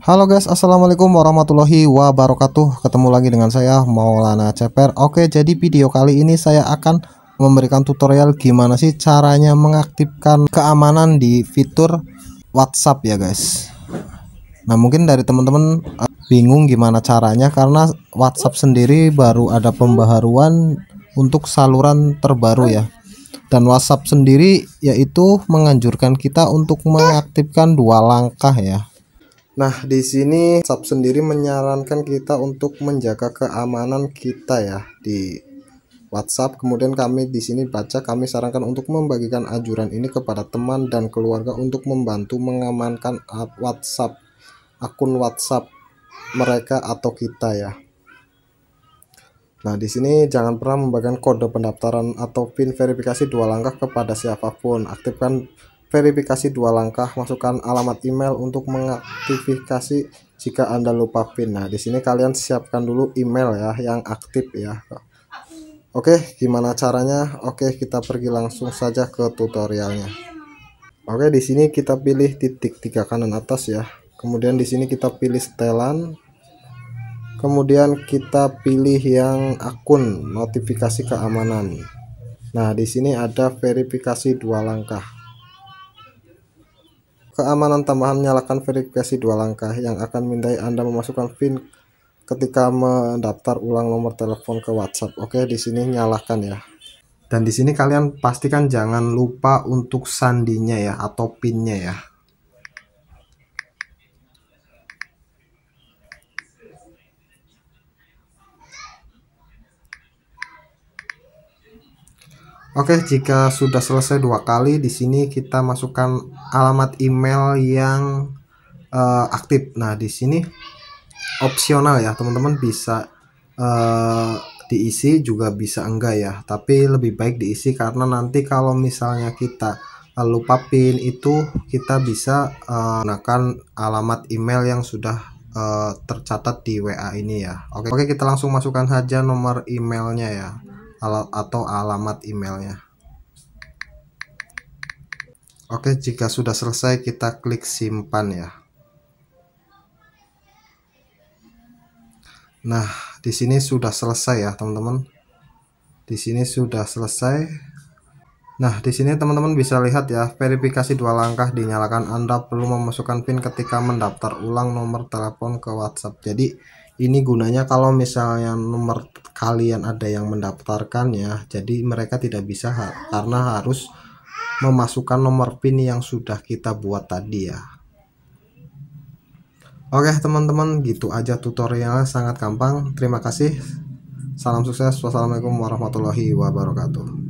Halo guys, assalamualaikum warahmatullahi wabarakatuh. Ketemu lagi dengan saya Maulana Ceper. Oke, jadi video kali ini saya akan memberikan tutorial gimana sih caranya mengaktifkan keamanan di fitur WhatsApp ya guys. Nah mungkin dari teman-teman eh, bingung gimana caranya karena WhatsApp sendiri baru ada pembaharuan untuk saluran terbaru ya. Dan WhatsApp sendiri yaitu menganjurkan kita untuk mengaktifkan dua langkah ya Nah, di sini SAP sendiri menyarankan kita untuk menjaga keamanan kita ya di WhatsApp. Kemudian kami di sini baca kami sarankan untuk membagikan ajuran ini kepada teman dan keluarga untuk membantu mengamankan WhatsApp akun WhatsApp mereka atau kita ya. Nah, di sini jangan pernah membagikan kode pendaftaran atau PIN verifikasi dua langkah kepada siapapun. Aktifkan verifikasi dua langkah masukkan alamat email untuk mengaktifikasi jika Anda lupa PIN. Nah, di sini kalian siapkan dulu email ya yang aktif ya. Oke, gimana caranya? Oke, kita pergi langsung saja ke tutorialnya. Oke, di sini kita pilih titik tiga kanan atas ya. Kemudian di sini kita pilih setelan. Kemudian kita pilih yang akun notifikasi keamanan. Nah, di sini ada verifikasi dua langkah keamanan tambahan nyalakan verifikasi dua langkah yang akan mintai Anda memasukkan PIN ketika mendaftar ulang nomor telepon ke WhatsApp. Oke, di sini nyalakan ya. Dan di sini kalian pastikan jangan lupa untuk sandinya ya atau pinnya ya. Oke, jika sudah selesai dua kali, di sini kita masukkan alamat email yang uh, aktif. Nah, di sini opsional ya, teman-teman bisa uh, diisi juga bisa enggak ya. Tapi lebih baik diisi karena nanti kalau misalnya kita eh, lupa pin itu kita bisa uh, alamat email yang sudah uh, tercatat di WA ini ya. Oke, oke kita langsung masukkan saja nomor emailnya ya atau alamat emailnya. Oke, jika sudah selesai kita klik simpan ya. Nah, di sini sudah selesai ya, teman-teman. Di sini sudah selesai. Nah, di sini teman-teman bisa lihat ya, verifikasi dua langkah dinyalakan. Anda perlu memasukkan PIN ketika mendaftar ulang nomor telepon ke WhatsApp. Jadi, ini gunanya kalau misalnya nomor kalian ada yang mendaftarkannya, jadi mereka tidak bisa ha karena harus memasukkan nomor pin yang sudah kita buat tadi ya oke teman-teman gitu aja tutorialnya sangat gampang terima kasih salam sukses wassalamualaikum warahmatullahi wabarakatuh